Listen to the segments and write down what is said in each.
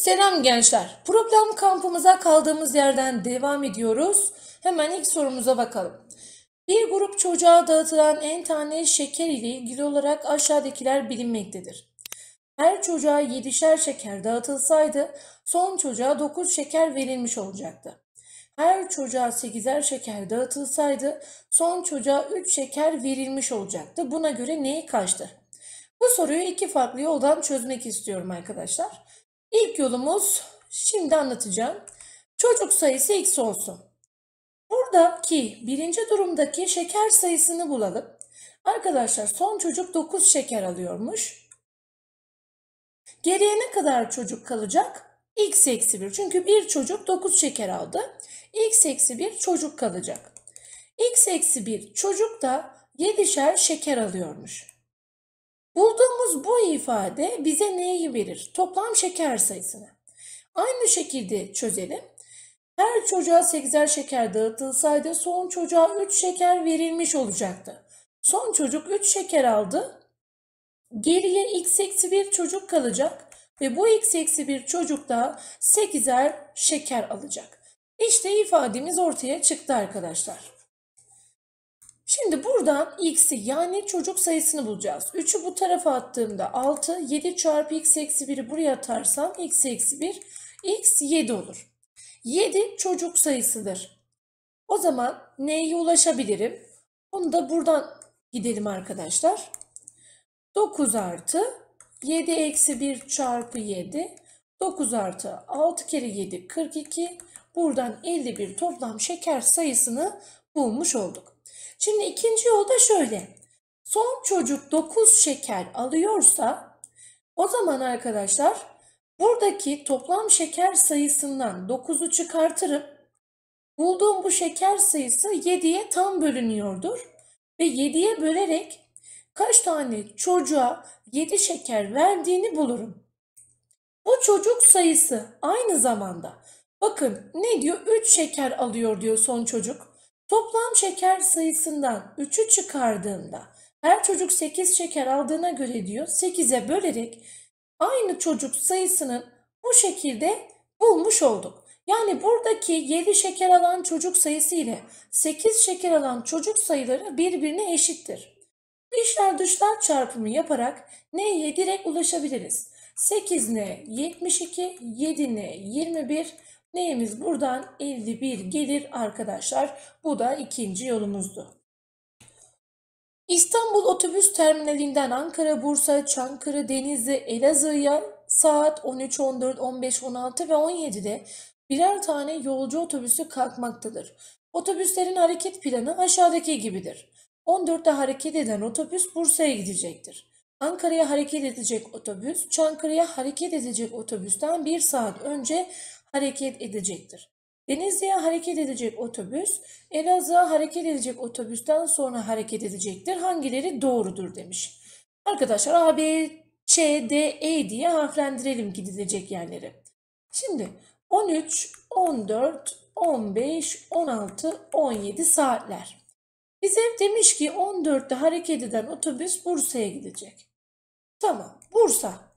Selam gençler. Problem kampımıza kaldığımız yerden devam ediyoruz. Hemen ilk sorumuza bakalım. Bir grup çocuğa dağıtılan en tane şeker ile ilgili olarak aşağıdakiler bilinmektedir. Her çocuğa 7'şer şeker dağıtılsaydı son çocuğa 9 şeker verilmiş olacaktı. Her çocuğa 8'er şeker dağıtılsaydı son çocuğa 3 şeker verilmiş olacaktı. Buna göre neyi kaçtı? Bu soruyu iki farklı yoldan çözmek istiyorum arkadaşlar. İlk yolumuz şimdi anlatacağım. Çocuk sayısı x olsun. Buradaki birinci durumdaki şeker sayısını bulalım. Arkadaşlar son çocuk 9 şeker alıyormuş. Geriye ne kadar çocuk kalacak? x eksi 1. Çünkü bir çocuk 9 şeker aldı. x eksi 1 çocuk kalacak. x eksi 1 çocuk da 7'şer şeker alıyormuş. Bulduğumuz bu ifade bize neyi verir? Toplam şeker sayısını. Aynı şekilde çözelim. Her çocuğa 8'er şeker dağıtılsaydı son çocuğa 3 şeker verilmiş olacaktı. Son çocuk 3 şeker aldı. Geriye x eksi 1 çocuk kalacak ve bu x eksi 1 çocuk da 8'er şeker alacak. İşte ifademiz ortaya çıktı arkadaşlar. Şimdi buradan x'i yani çocuk sayısını bulacağız. 3'ü bu tarafa attığımda 6, 7 çarpı x eksi 1'i buraya atarsam x eksi 1, x 7 olur. 7 çocuk sayısıdır. O zaman n'ye ulaşabilirim? Bunu da buradan gidelim arkadaşlar. 9 artı 7 eksi 1 çarpı 7. 9 artı 6 kere 7 42. Buradan 51 toplam şeker sayısını bulmuş olduk. Şimdi ikinci yolda şöyle. Son çocuk 9 şeker alıyorsa o zaman arkadaşlar buradaki toplam şeker sayısından 9'u çıkartırım. Bulduğum bu şeker sayısı 7'ye tam bölünüyordur. Ve 7'ye bölerek kaç tane çocuğa 7 şeker verdiğini bulurum. Bu çocuk sayısı aynı zamanda bakın ne diyor 3 şeker alıyor diyor son çocuk. Toplam şeker sayısından 3'ü çıkardığımda her çocuk 8 şeker aldığına göre diyor 8'e bölerek aynı çocuk sayısının bu şekilde bulmuş olduk. Yani buradaki 7 şeker alan çocuk sayısı ile 8 şeker alan çocuk sayıları birbirine eşittir. İşler dışlar çarpımı yaparak neye direkt ulaşabiliriz. 8N 72, 7N 21, Neyimiz buradan 51 gelir arkadaşlar. Bu da ikinci yolumuzdu. İstanbul Otobüs Terminali'nden Ankara, Bursa, Çankırı, Denizli, Elazığ'a saat 13, 14, 15, 16 ve 17'de birer tane yolcu otobüsü kalkmaktadır. Otobüslerin hareket planı aşağıdaki gibidir. 14'te hareket eden otobüs Bursa'ya gidecektir. Ankara'ya hareket edecek otobüs, Çankırı'ya hareket edecek otobüsten 1 saat önce hareket edecektir. Denizli'ye hareket edecek otobüs, Elazığ'a hareket edecek otobüsten sonra hareket edecektir. Hangileri doğrudur demiş. Arkadaşlar A, B, C, D, E diye harflendirelim gidilecek yerleri. Şimdi 13, 14, 15, 16, 17 saatler. Bize demiş ki 14'te hareket eden otobüs Bursa'ya gidecek. Tamam Bursa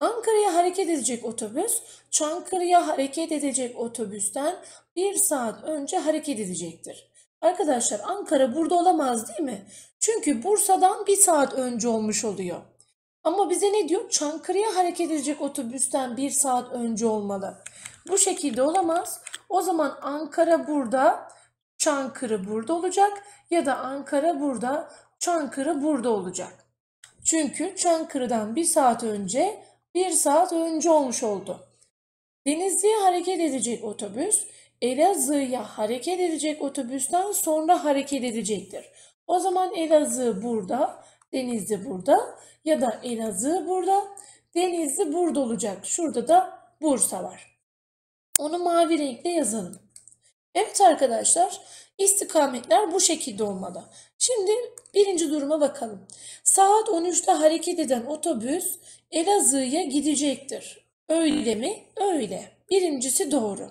Ankara'ya hareket edecek otobüs Çankırı'ya hareket edecek otobüsten bir saat önce hareket edecektir. Arkadaşlar Ankara burada olamaz değil mi? Çünkü Bursa'dan bir saat önce olmuş oluyor. Ama bize ne diyor? Çankırı'ya hareket edecek otobüsten bir saat önce olmalı. Bu şekilde olamaz. O zaman Ankara burada, Çankırı burada olacak ya da Ankara burada, Çankırı burada olacak. Çünkü Çankırı'dan bir saat önce bir saat önce olmuş oldu. Denizli'ye hareket edecek otobüs Elazığ'a hareket edecek otobüsten sonra hareket edecektir. O zaman Elazığ burada, Denizli burada ya da Elazığ burada, Denizli burada olacak. Şurada da Bursa var. Onu mavi renkle yazalım. Evet arkadaşlar istikametler bu şekilde olmalı. Şimdi birinci duruma bakalım. Saat 13'te hareket eden otobüs Elazığ'a gidecektir. Öyle mi? Öyle. Birincisi doğru.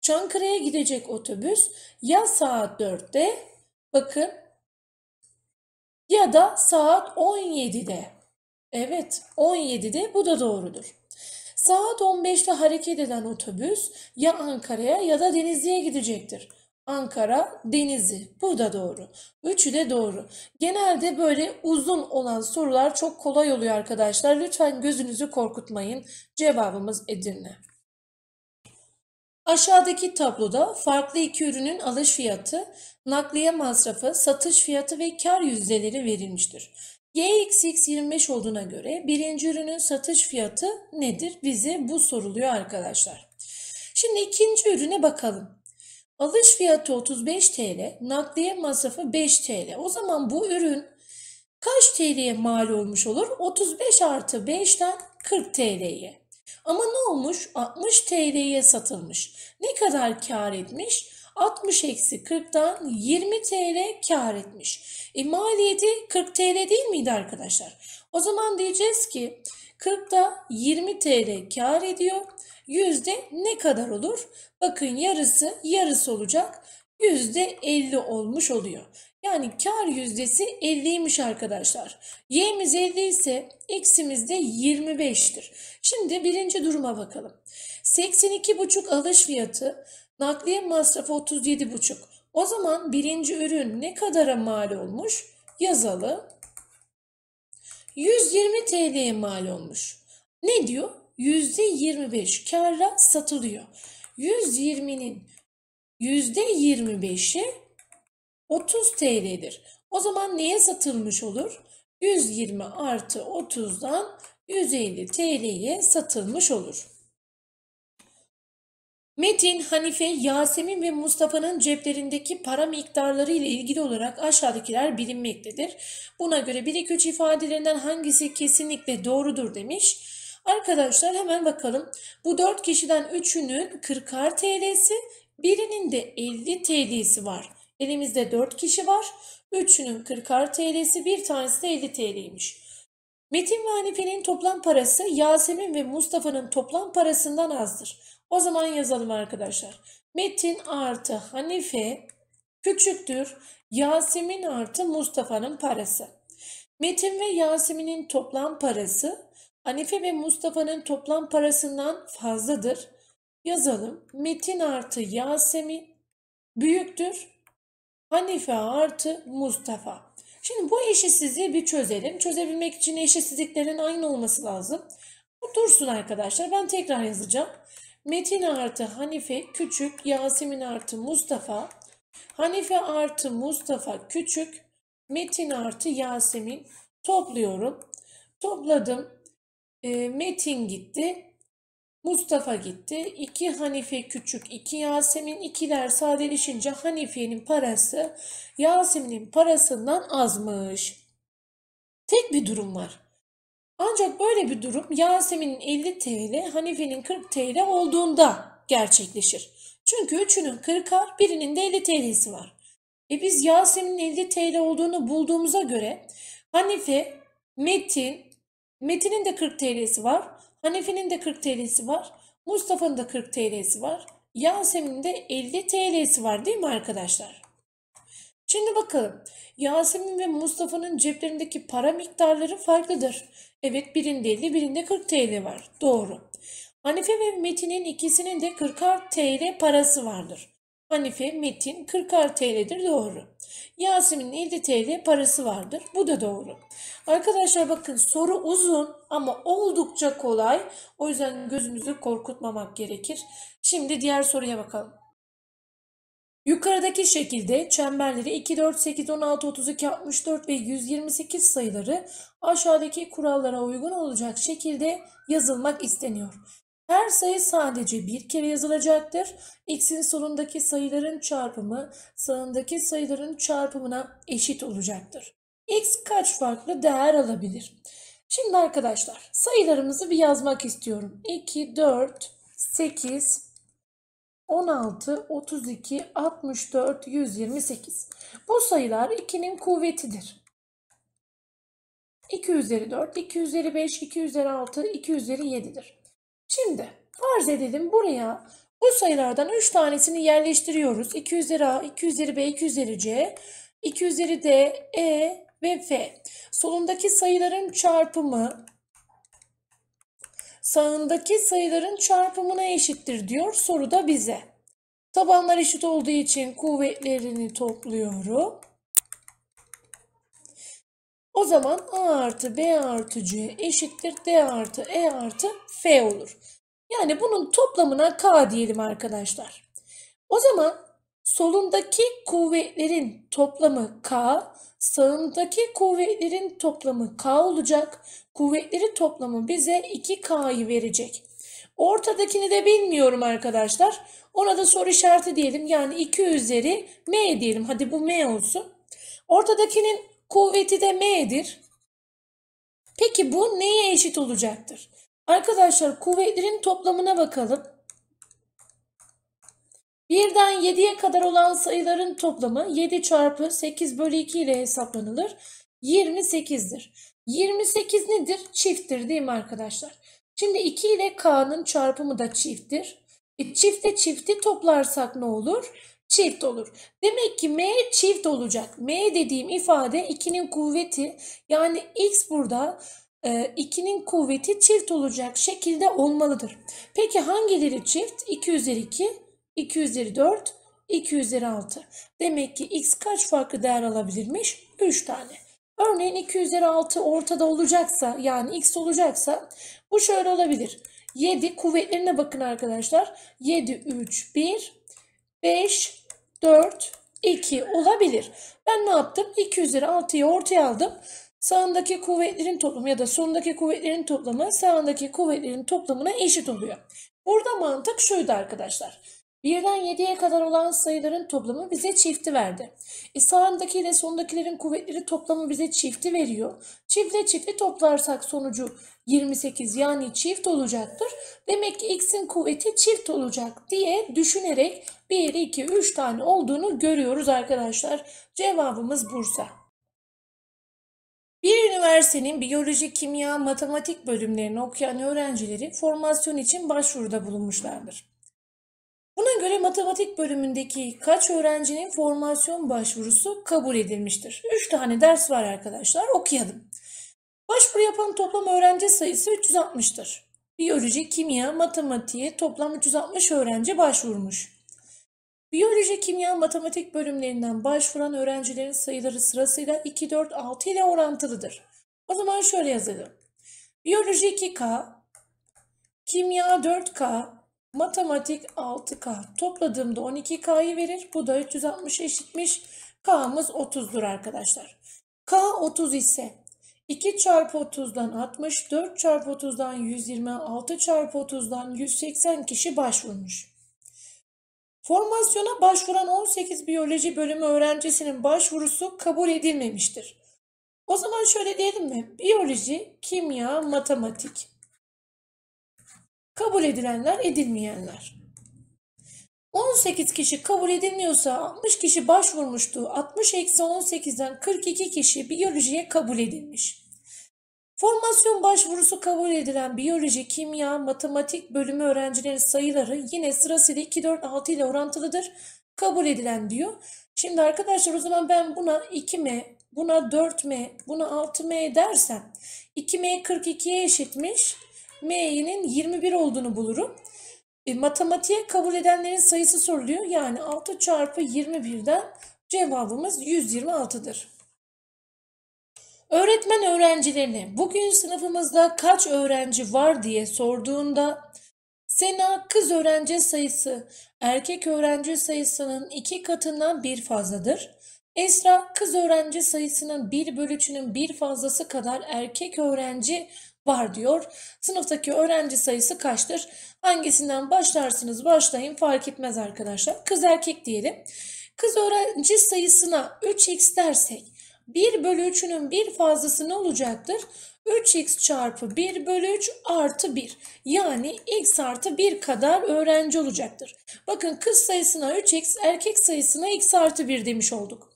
Çankırı'ya gidecek otobüs ya saat 4'te bakın ya da saat 17'de. Evet 17'de bu da doğrudur. Saat 15'te hareket eden otobüs ya Ankara'ya ya da Denizli'ye gidecektir. Ankara, Denizi Bu da doğru. Üçü de doğru. Genelde böyle uzun olan sorular çok kolay oluyor arkadaşlar. Lütfen gözünüzü korkutmayın. Cevabımız Edirne. Aşağıdaki tabloda farklı iki ürünün alış fiyatı, nakliye masrafı, satış fiyatı ve kar yüzdeleri verilmiştir. GXX25 olduğuna göre birinci ürünün satış fiyatı nedir? Bize bu soruluyor arkadaşlar. Şimdi ikinci ürüne bakalım. Alış fiyatı 35 TL, nakliye masrafı 5 TL. O zaman bu ürün kaç TL'ye mal olmuş olur? 35 artı 5'ten 40 TL'ye. Ama ne olmuş? 60 TL'ye satılmış. Ne kadar kar etmiş? 60 eksi 40'tan 20 TL kar etmiş. E, maliyeti 40 TL değil miydi arkadaşlar? O zaman diyeceğiz ki 40'da 20 TL kar ediyor. Yüzde ne kadar olur? Bakın yarısı yarısı olacak. Yüzde 50 olmuş oluyor. Yani kar yüzdesi 50'ymiş arkadaşlar. Y'miz 50 ise x'imiz de 25'tir. Şimdi birinci duruma bakalım. 82,5 alış fiyatı Nakliye masrafı 37,5. O zaman birinci ürün ne kadara mal olmuş? Yazalım. 120 TL'ye mal olmuş. Ne diyor? %25 karla satılıyor. 120'nin %25'i 30 TL'dir. O zaman neye satılmış olur? 120 artı 30'dan 150 TL'ye satılmış olur. Metin, Hanife, Yasemin ve Mustafa'nın ceplerindeki para miktarları ile ilgili olarak aşağıdakiler bilinmektedir. Buna göre 1-2-3 ifadelerinden hangisi kesinlikle doğrudur demiş. Arkadaşlar hemen bakalım. Bu dört kişiden üçünün 40'ar TL'si, birinin de 50 TL'si var. Elimizde dört kişi var. Üçünün 40'ar TL'si, bir tanesi de 50 TL'ymiş. Metin ve Hanife'nin toplam parası Yasemin ve Mustafa'nın toplam parasından azdır. O zaman yazalım arkadaşlar. Metin artı Hanife küçüktür. Yasemin artı Mustafa'nın parası. Metin ve Yasemin'in toplam parası Hanife ve Mustafa'nın toplam parasından fazladır. Yazalım. Metin artı Yasemin büyüktür. Hanife artı Mustafa. Şimdi bu eşitsizliği bir çözelim. Çözebilmek için eşitsizliklerin aynı olması lazım. Bu dursun arkadaşlar. Ben tekrar yazacağım. Metin artı Hanife küçük, Yasemin artı Mustafa, Hanife artı Mustafa küçük, Metin artı Yasemin topluyorum. Topladım. Ee, Metin gitti. Mustafa gitti. 2 Hanife küçük 2 Yasemin ikiler. sadeleşince Hanife'nin parası Yasemin'in parasından azmış. Tek bir durum var. Ancak böyle bir durum Yasemin'in 50 TL, Hanife'nin 40 TL olduğunda gerçekleşir. Çünkü üçünün 40'ar, birinin de 50 TL'si var. E biz Yasemin'in 50 TL olduğunu bulduğumuza göre Hanife, Metin, Metin'in de 40 TL'si var. Hanife'nin de 40 TL'si var. Mustafa'nın da 40 TL'si var. Yasemin'in de 50 TL'si var değil mi arkadaşlar? Şimdi bakalım. Yasemin ve Mustafa'nın ceplerindeki para miktarları farklıdır. Evet birinde 50 birinde 40 TL var. Doğru. Hanife ve Metin'in ikisinin de 40 TL parası vardır. Hanife, Metin 40 TL'dir doğru. Yasemin'in 50 TL parası vardır. Bu da doğru. Arkadaşlar bakın soru uzun ama oldukça kolay. O yüzden gözünüzü korkutmamak gerekir. Şimdi diğer soruya bakalım. Yukarıdaki şekilde çemberleri 2, 4, 8, 16, 32, 64 ve 128 sayıları aşağıdaki kurallara uygun olacak şekilde yazılmak isteniyor. Her sayı sadece bir kere yazılacaktır. X'in solundaki sayıların çarpımı sağındaki sayıların çarpımına eşit olacaktır. X kaç farklı değer alabilir? Şimdi arkadaşlar sayılarımızı bir yazmak istiyorum. 2, 4, 8, 16, 32, 64, 128. Bu sayılar 2'nin kuvvetidir. 2 üzeri 4, 2 üzeri 5, 2 üzeri 6, 2 üzeri 7'dir. Şimdi farz edelim buraya bu sayılardan 3 tanesini yerleştiriyoruz. 2 üzeri A, 2 üzeri B, 2 üzeri C, 2 üzeri D, E ve F. Solundaki sayıların çarpımı sağındaki sayıların çarpımına eşittir diyor soru da bize. Tabanlar eşit olduğu için kuvvetlerini topluyorum. O zaman A artı B artı C eşittir D artı E artı F olur. Yani bunun toplamına K diyelim arkadaşlar. O zaman Solundaki kuvvetlerin toplamı K, sağındaki kuvvetlerin toplamı K olacak. Kuvvetleri toplamı bize 2K'yı verecek. Ortadakini de bilmiyorum arkadaşlar. Ona da soru işareti diyelim. Yani 2 üzeri M diyelim. Hadi bu M olsun. Ortadakinin kuvveti de M'dir. Peki bu neye eşit olacaktır? Arkadaşlar kuvvetlerin toplamına bakalım. 1'den 7'ye kadar olan sayıların toplamı 7 çarpı 8 bölü 2 ile hesaplanılır. 28'dir. 28 nedir? Çifttir değil mi arkadaşlar? Şimdi 2 ile K'nın çarpımı da çifttir. E, çifte çifti toplarsak ne olur? Çift olur. Demek ki M çift olacak. M dediğim ifade 2'nin kuvveti yani X burada 2'nin e, kuvveti çift olacak şekilde olmalıdır. Peki hangileri çift? 2 üzeri 2 224, 226. Demek ki x kaç farklı değer alabilirmiş? 3 tane. Örneğin 226 ortada olacaksa yani x olacaksa bu şöyle olabilir. 7 kuvvetlerine bakın arkadaşlar. 7, 3, 1, 5, 4, 2 olabilir. Ben ne yaptım? 2 ortaya aldım. Sağındaki kuvvetlerin toplamı ya da solundaki kuvvetlerin toplamı sağındaki kuvvetlerin toplamına eşit oluyor. Burada mantık şuydu arkadaşlar. 1'den 7'ye kadar olan sayıların toplamı bize çifti verdi. E sağındaki ile sondakilerin kuvvetleri toplamı bize çifti veriyor. Çiftle çifti toplarsak sonucu 28 yani çift olacaktır. Demek ki x'in kuvveti çift olacak diye düşünerek 1, 2, 3 tane olduğunu görüyoruz arkadaşlar. Cevabımız Bursa. Bir üniversitenin biyoloji, kimya, matematik bölümlerini okuyan öğrencileri formasyon için başvuruda bulunmuşlardır. Buna göre matematik bölümündeki kaç öğrencinin formasyon başvurusu kabul edilmiştir? 3 tane ders var arkadaşlar okuyalım. Başvuru yapan toplam öğrenci sayısı 360'tır. Biyoloji, kimya, matematiğe toplam 360 öğrenci başvurmuş. Biyoloji, kimya, matematik bölümlerinden başvuran öğrencilerin sayıları sırasıyla 2, 4, 6 ile orantılıdır. O zaman şöyle yazalım. Biyoloji 2K, kimya 4K, Matematik 6K. Topladığımda 12K'yı verir. Bu da 360 eşitmiş. K'mız 30'dur arkadaşlar. K 30 ise 2 çarpı 30'dan 60, 4 çarpı 30'dan 120, 6 çarpı 30'dan 180 kişi başvurmuş. Formasyona başvuran 18 biyoloji bölümü öğrencisinin başvurusu kabul edilmemiştir. O zaman şöyle diyelim mi? Biyoloji, kimya, matematik Kabul edilenler, edilmeyenler. 18 kişi kabul edilmiyorsa 60 kişi başvurmuştu. 60 eksi 18'den 42 kişi biyolojiye kabul edilmiş. Formasyon başvurusu kabul edilen biyoloji, kimya, matematik bölümü öğrencilerin sayıları yine sırasıyla 2, 4, 6 ile orantılıdır. Kabul edilen diyor. Şimdi arkadaşlar o zaman ben buna 2M, buna 4M, buna 6M dersem 2M 42'ye eşitmiş. M'nin 21 olduğunu bulurum. E, matematiğe kabul edenlerin sayısı soruluyor. Yani 6 çarpı 21'den cevabımız 126'dır. Öğretmen öğrencilerine bugün sınıfımızda kaç öğrenci var diye sorduğunda Sena kız öğrenci sayısı erkek öğrenci sayısının iki katından bir fazladır. Esra kız öğrenci sayısının bir bölüçünün bir fazlası kadar erkek öğrenci var diyor. Sınıftaki öğrenci sayısı kaçtır? Hangisinden başlarsınız başlayın fark etmez arkadaşlar. Kız erkek diyelim. Kız öğrenci sayısına 3x dersek 1 bölü 3'ünün bir fazlası ne olacaktır? 3x çarpı 1 bölü 3 artı 1 yani x artı 1 kadar öğrenci olacaktır. Bakın kız sayısına 3x erkek sayısına x artı 1 demiş olduk.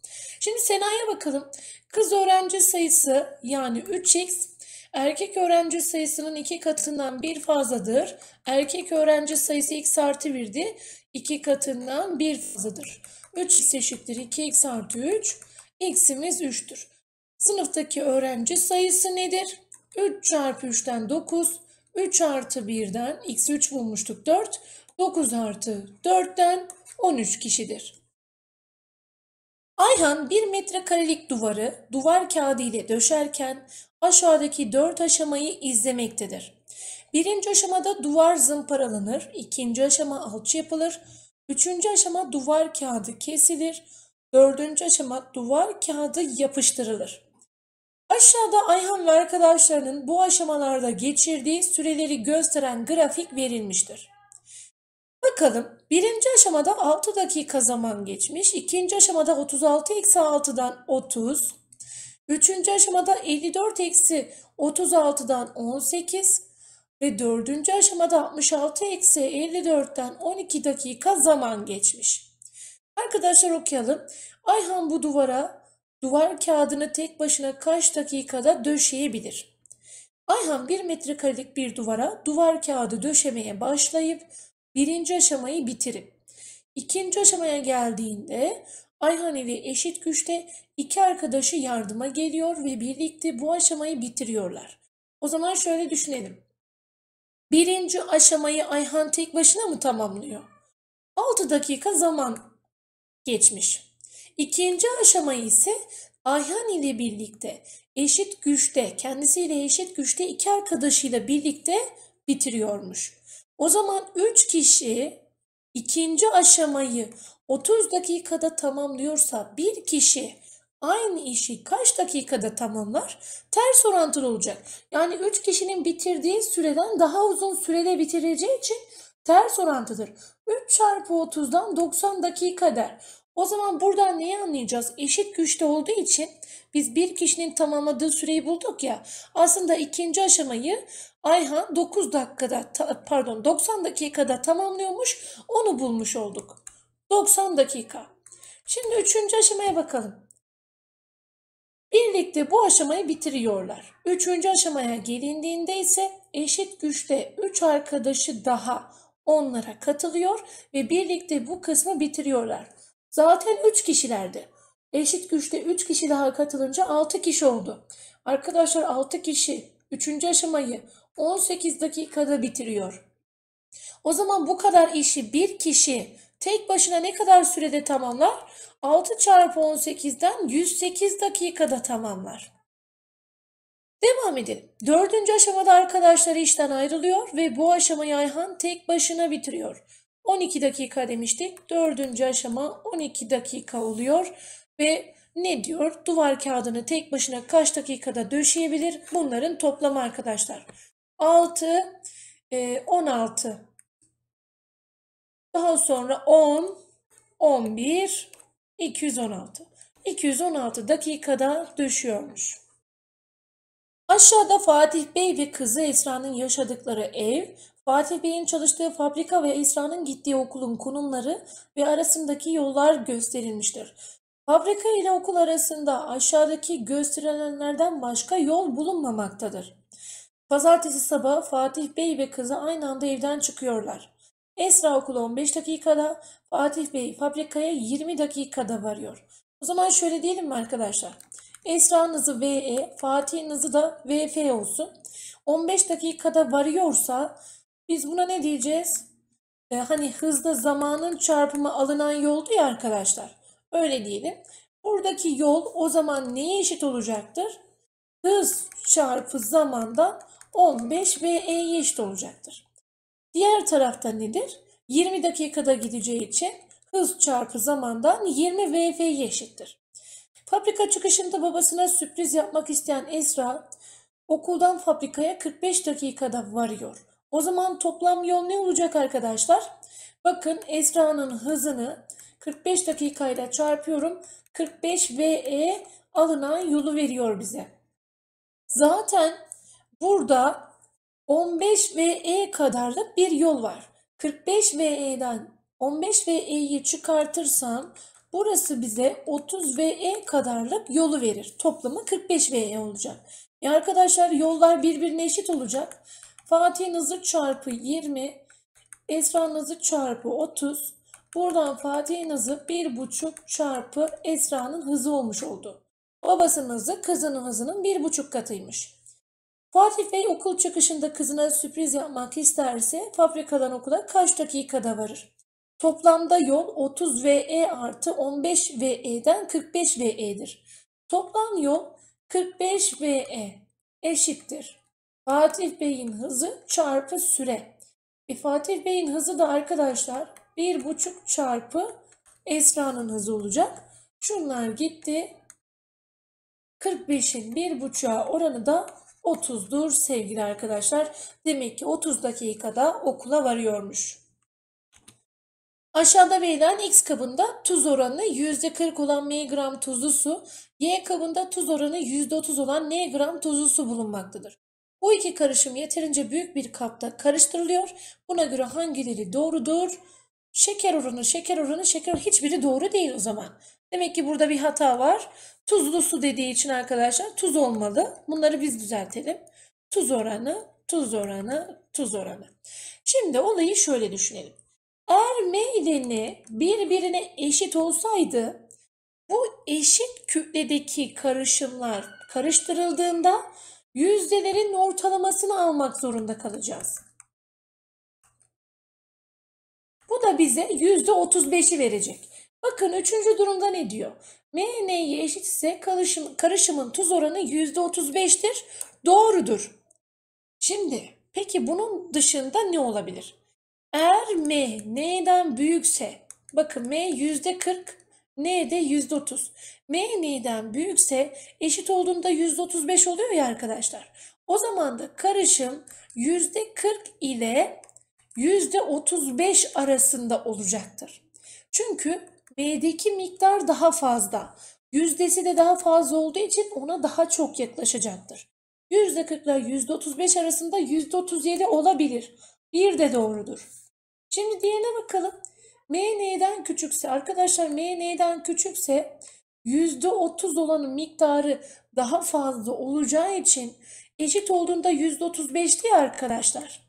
Şimdi Sena'ya bakalım. Kız öğrenci sayısı yani 3x erkek öğrenci sayısının 2 katından 1 fazladır. Erkek öğrenci sayısı x artı 1'di. 2 katından 1 fazladır. 3x eşittir 2x artı 3. x'imiz 3'tür. Sınıftaki öğrenci sayısı nedir? 3 çarpı 3'ten 9. 3 artı 1'den x3 bulmuştuk 4. 9 artı 4'ten 13 kişidir. Ayhan 1 metrekarelik duvarı duvar kağıdı ile döşerken aşağıdaki dört aşamayı izlemektedir. Birinci aşamada duvar zımparalanır, ikinci aşama alçı yapılır, üçüncü aşama duvar kağıdı kesilir, dördüncü aşama duvar kağıdı yapıştırılır. Aşağıda Ayhan ve arkadaşlarının bu aşamalarda geçirdiği süreleri gösteren grafik verilmiştir. Bakalım Birinci aşamada 6 dakika zaman geçmiş. İkinci aşamada 36 eksi 6'dan 30. Üçüncü aşamada 54 eksi 36'dan 18. Ve dördüncü aşamada 66 eksi 54'ten 12 dakika zaman geçmiş. Arkadaşlar okuyalım. Ayhan bu duvara duvar kağıdını tek başına kaç dakikada döşeyebilir? Ayhan 1 metrekarelik bir duvara duvar kağıdı döşemeye başlayıp birinci aşamayı bitirip ikinci aşamaya geldiğinde Ayhan ile eşit güçte iki arkadaşı yardıma geliyor ve birlikte bu aşamayı bitiriyorlar. O zaman şöyle düşünelim. Birinci aşamayı Ayhan tek başına mı tamamlıyor? 6 dakika zaman geçmiş. İkinci aşamayı ise Ayhan ile birlikte eşit güçte, kendisiyle eşit güçte iki arkadaşıyla birlikte bitiriyormuş. O zaman 3 kişi ikinci aşamayı 30 dakikada tamamlıyorsa bir kişi aynı işi kaç dakikada tamamlar? Ters orantılı olacak. Yani 3 kişinin bitirdiği süreden daha uzun sürede bitireceği için ters orantıdır. 3 çarpı 30'dan 90 dakika der. O zaman buradan neyi anlayacağız? Eşit güçte olduğu için biz bir kişinin tamamladığı süreyi bulduk ya. Aslında ikinci aşamayı Ayhan 9 dakikada pardon 90 dakikada tamamlıyormuş. Onu bulmuş olduk. 90 dakika. Şimdi üçüncü aşamaya bakalım. Birlikte bu aşamayı bitiriyorlar. Üçüncü aşamaya gelindiğinde ise eşit güçte üç arkadaşı daha onlara katılıyor ve birlikte bu kısmı bitiriyorlar. Zaten üç kişilerdi. Eşit güçte üç kişi daha katılınca altı kişi oldu. Arkadaşlar altı kişi üçüncü aşamayı 18 dakikada bitiriyor. O zaman bu kadar işi bir kişi tek başına ne kadar sürede tamamlar? 6 çarpı 18'den 108 dakikada tamamlar. Devam edin. Dördüncü aşamada arkadaşları işten ayrılıyor ve bu aşamayı Ayhan tek başına bitiriyor. 12 dakika demiştik. Dördüncü aşama 12 dakika oluyor ve ne diyor? Duvar kağıdını tek başına kaç dakikada döşeyebilir? Bunların toplamı arkadaşlar. 6, 16. E, Daha sonra 10, 11, 216. 216 dakikada döşüyormuş. Aşağıda Fatih Bey ve kızı Esra'nın yaşadıkları ev Fatih Bey'in çalıştığı fabrika ve İsra'nın gittiği okulun konumları ve arasındaki yollar gösterilmiştir. Fabrika ile okul arasında aşağıdaki gösterilenlerden başka yol bulunmamaktadır. Pazartesi sabahı Fatih Bey ve kızı aynı anda evden çıkıyorlar. Esra okula 15 dakikada, Fatih Bey fabrikaya 20 dakikada varıyor. O zaman şöyle diyelim mi arkadaşlar? Esra'nızı VE, Fatih'inizi hızı da VF olsun. 15 dakikada varıyorsa biz buna ne diyeceğiz? E, hani hızda zamanın çarpımı alınan yoldu ya arkadaşlar. Öyle diyelim. Buradaki yol o zaman neye eşit olacaktır? Hız çarpı zamanda 15 VE'ye eşit olacaktır. Diğer tarafta nedir? 20 dakikada gideceği için hız çarpı zamandan 20 VF'ye eşittir. Fabrika çıkışında babasına sürpriz yapmak isteyen Esra okuldan fabrikaya 45 dakikada varıyor. O zaman toplam yol ne olacak arkadaşlar? Bakın Esra'nın hızını 45 dakikayla çarpıyorum. 45 VE alınan yolu veriyor bize. Zaten burada 15 VE kadarlık bir yol var. 45 VE'den 15 VE'yi çıkartırsam burası bize 30 VE kadarlık yolu verir. Toplamı 45 VE olacak. E arkadaşlar yollar birbirine eşit olacak. Fatih Nazır çarpı 20. Esra Nazır çarpı 30. Buradan Fatih Nazı 1,5 çarpı Esra'nın hızı olmuş oldu. Babasının hızı kızının hızının 1,5 katıymış. Fatih Bey okul çıkışında kızına sürpriz yapmak isterse fabrikadan okula kaç dakikada varır? Toplamda yol 30 VE artı 15 VE'den 45 VE'dir. Toplam yol 45 VE eşittir. Fatih Bey'in hızı çarpı süre. E, Fatih Bey'in hızı da arkadaşlar 1,5 çarpı Esra'nın hızı olacak. Şunlar gitti. 45'in 1,5'a oranı da 30'dur sevgili arkadaşlar. Demek ki 30 dakikada okula varıyormuş. Aşağıda verilen X kabında tuz oranı %40 olan M gram tuzlu su, Y kabında tuz oranı %30 olan N gram tuzlu su bulunmaktadır. Bu iki karışım yeterince büyük bir kapta karıştırılıyor. Buna göre hangileri doğrudur? Şeker oranı, şeker oranı, şeker oranı hiçbiri doğru değil o zaman. Demek ki burada bir hata var. Tuzlu su dediği için arkadaşlar tuz olmalı. Bunları biz düzeltelim. Tuz oranı, tuz oranı, tuz oranı. Şimdi olayı şöyle düşünelim. Eğer M ile N birbirine eşit olsaydı bu eşit kütledeki karışımlar karıştırıldığında yüzdelerin ortalamasını almak zorunda kalacağız. Bu da bize %35'i verecek. Bakın üçüncü durumda ne diyor? MN'ye eşit ise karışım, karışımın tuz oranı %35'tir. Doğrudur. Şimdi peki bunun dışında ne olabilir? Eğer M N'den büyükse bakın M %40 N'de de %30. M n'den büyükse eşit olduğunda %35 oluyor ya arkadaşlar. O zaman da karışım %40 ile %35 arasında olacaktır. Çünkü B'deki miktar daha fazla. Yüzdesi de daha fazla olduğu için ona daha çok yaklaşacaktır. %40 ile %35 arasında %37 olabilir. Bir de doğrudur. Şimdi diğerine bakalım. M neyden küçükse arkadaşlar M neyden küçükse %30 olanın miktarı daha fazla olacağı için eşit olduğunda %35'ti ya arkadaşlar.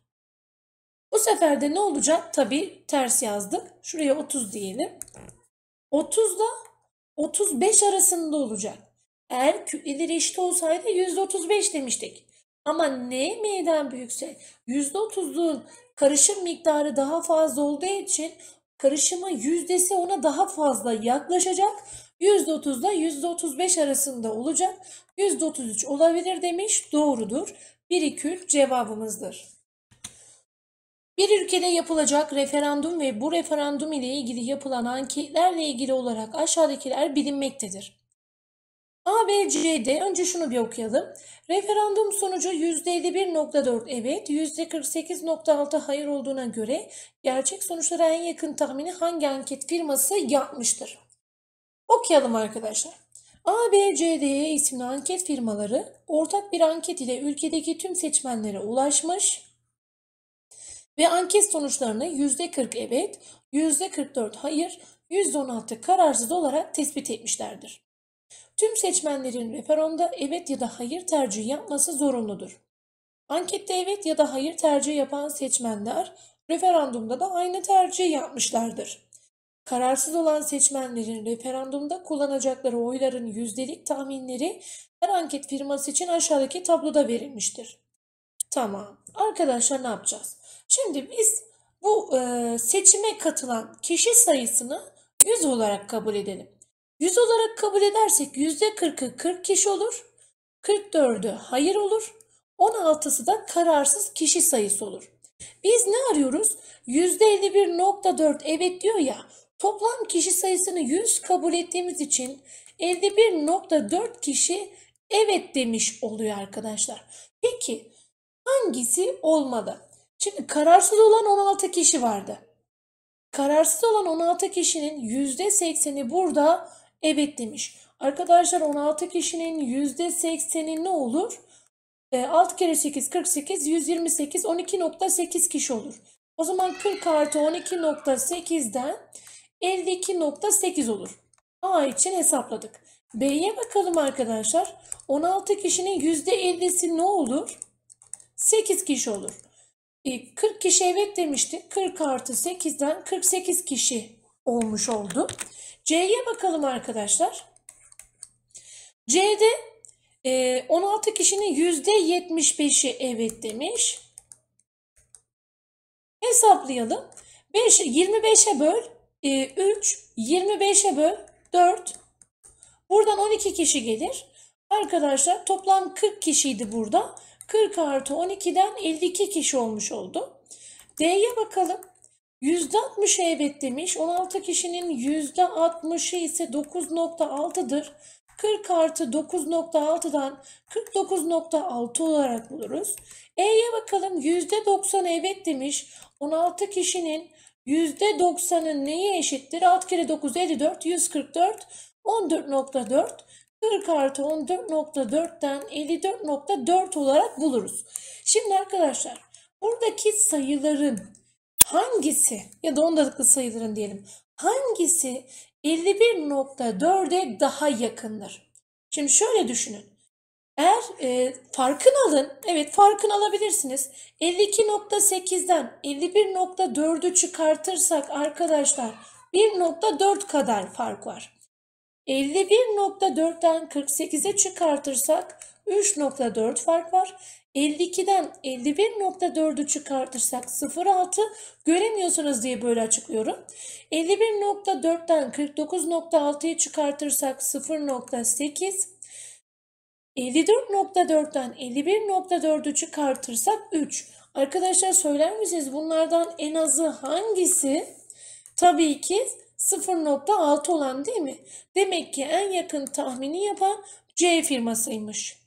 Bu sefer de ne olacak? Tabi ters yazdık. Şuraya 30 diyelim. 30 da 35 arasında olacak. Eğer kütleleri eşit olsaydı %35 demiştik. Ama ne meyden büyükse %30'un karışım miktarı daha fazla olduğu için karışımın yüzdesi ona daha fazla yaklaşacak. %30'da %35 arasında olacak. %33 olabilir demiş. Doğrudur. Birikül cevabımızdır. Bir ülkede yapılacak referandum ve bu referandum ile ilgili yapılan anketlerle ilgili olarak aşağıdakiler bilinmektedir. ABC'de önce şunu bir okuyalım. Referandum sonucu %51.4 evet, %48.6 hayır olduğuna göre gerçek sonuçlara en yakın tahmini hangi anket firması yapmıştır? Okuyalım arkadaşlar. ABCD isimli anket firmaları ortak bir anket ile ülkedeki tüm seçmenlere ulaşmış ve anket sonuçlarını %40 evet, %44 hayır, %16 kararsız olarak tespit etmişlerdir tüm seçmenlerin referanda evet ya da hayır tercihi yapması zorunludur. Ankette evet ya da hayır tercih yapan seçmenler referandumda da aynı tercih yapmışlardır. Kararsız olan seçmenlerin referandumda kullanacakları oyların yüzdelik tahminleri her anket firması için aşağıdaki tabloda verilmiştir. Tamam. Arkadaşlar ne yapacağız? Şimdi biz bu e, seçime katılan kişi sayısını 100 olarak kabul edelim. 100 olarak kabul edersek %40'ı 40 kişi olur. 44'ü hayır olur. 16'sı da kararsız kişi sayısı olur. Biz ne arıyoruz? %51.4 evet diyor ya. Toplam kişi sayısını 100 kabul ettiğimiz için 51.4 kişi evet demiş oluyor arkadaşlar. Peki hangisi olmadı? Şimdi kararsız olan 16 kişi vardı. Kararsız olan 16 kişinin %80'i burada Evet demiş. Arkadaşlar 16 kişinin %80'i ne olur? 6 ee, kere 8 48 128 12.8 kişi olur. O zaman 40 artı 12.8'den 52.8 olur. A için hesapladık. B'ye bakalım arkadaşlar. 16 kişinin %50'si ne olur? 8 kişi olur. 40 ee, kişi evet demişti. 40 artı 8'den 48 kişi olmuş oldu. C'ye bakalım arkadaşlar. C'de e, 16 kişinin %75'i evet demiş. Hesaplayalım. 5, 25'e böl e, 3, 25'e böl 4. Buradan 12 kişi gelir. Arkadaşlar toplam 40 kişiydi burada. 40 artı 12'den 52 kişi olmuş oldu. D'ye bakalım. %60 evet demiş. 16 kişinin %60'ı ise 9.6'dır. 40 artı 9.6'dan 49.6 olarak buluruz. E'ye bakalım %90 evet demiş. 16 kişinin %90'ı neye eşittir? 6 kere 9 54, 144, 14.4. 40 artı 14.4'ten 54.4 olarak buluruz. Şimdi arkadaşlar buradaki sayıların hangisi ya da ondalıklı sayıların diyelim hangisi 51.4'e daha yakındır? Şimdi şöyle düşünün. Eğer e, farkını alın, evet farkın alabilirsiniz. 52.8'den 51.4'ü çıkartırsak arkadaşlar 1.4 kadar fark var. 51.4'ten 48'e çıkartırsak 3.4 fark var. 52'den 51.4'ü çıkartırsak 0.6 göremiyorsunuz diye böyle açıklıyorum. 51.4'ten 49.6'yı çıkartırsak 0.8 54.4'ten 51.4'ü çıkartırsak 3. Arkadaşlar söyler misiniz bunlardan en azı hangisi? Tabii ki 0.6 olan değil mi? Demek ki en yakın tahmini yapan C firmasıymış.